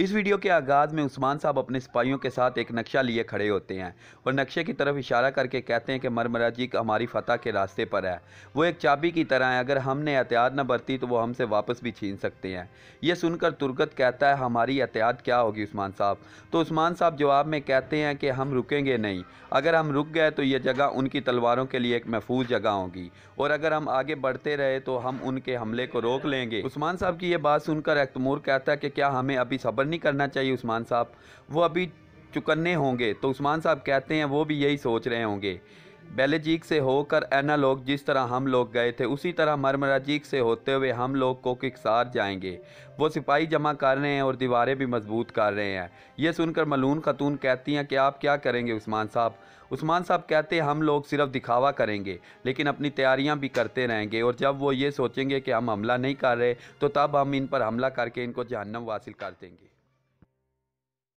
इस वीडियो के आगाज़ में उस्मान साहब अपने सिपाहियों के साथ एक नक्शा लिए खड़े होते हैं और नक्शे की तरफ इशारा करके कहते हैं कि मरमरा जी हमारी फतह के रास्ते पर है वो एक चाबी की तरह है अगर हमने एहतियात न बरती तो वो हमसे वापस भी छीन सकते हैं यह सुनकर तुर्गत कहता है हमारी एहतियात क्या होगी उस्मान साहब तो उस्मान साहब जवाब में कहते हैं कि हम रुकेंगे नहीं अगर हम रुक गए तो यह जगह उनकी तलवारों के लिए एक महफूज जगह होगी और अगर हम आगे बढ़ते रहे तो हम उनके हमले को रोक लेंगे उस्मान साहब की यह बात सुनकर एक्तमूर कहता है कि क्या हमें अभी सबर नहीं करना चाहिए उस्मान साहब वो अभी चुकन्ने होंगे तो उस्मान साहब कहते हैं वो भी यही सोच रहे होंगे बेलेजीक से होकर लोग जिस तरह हम लोग गए थे उसी तरह मरमराजीक से होते हुए हम लोग को किकसार जाएंगे वो सिपाही जमा कर रहे हैं और दीवारें भी मजबूत कर रहे हैं ये सुनकर मलून खतून कहती हैं कि आप क्या करेंगे उस्मान साहब उस्मान साहब कहते हैं हम लोग सिर्फ दिखावा करेंगे लेकिन अपनी तैयारियां भी करते रहेंगे और जब वो ये सोचेंगे कि हम हमला नहीं कर रहे तो तब हम इन पर हमला करके इनको जहनम हासिल कर देंगे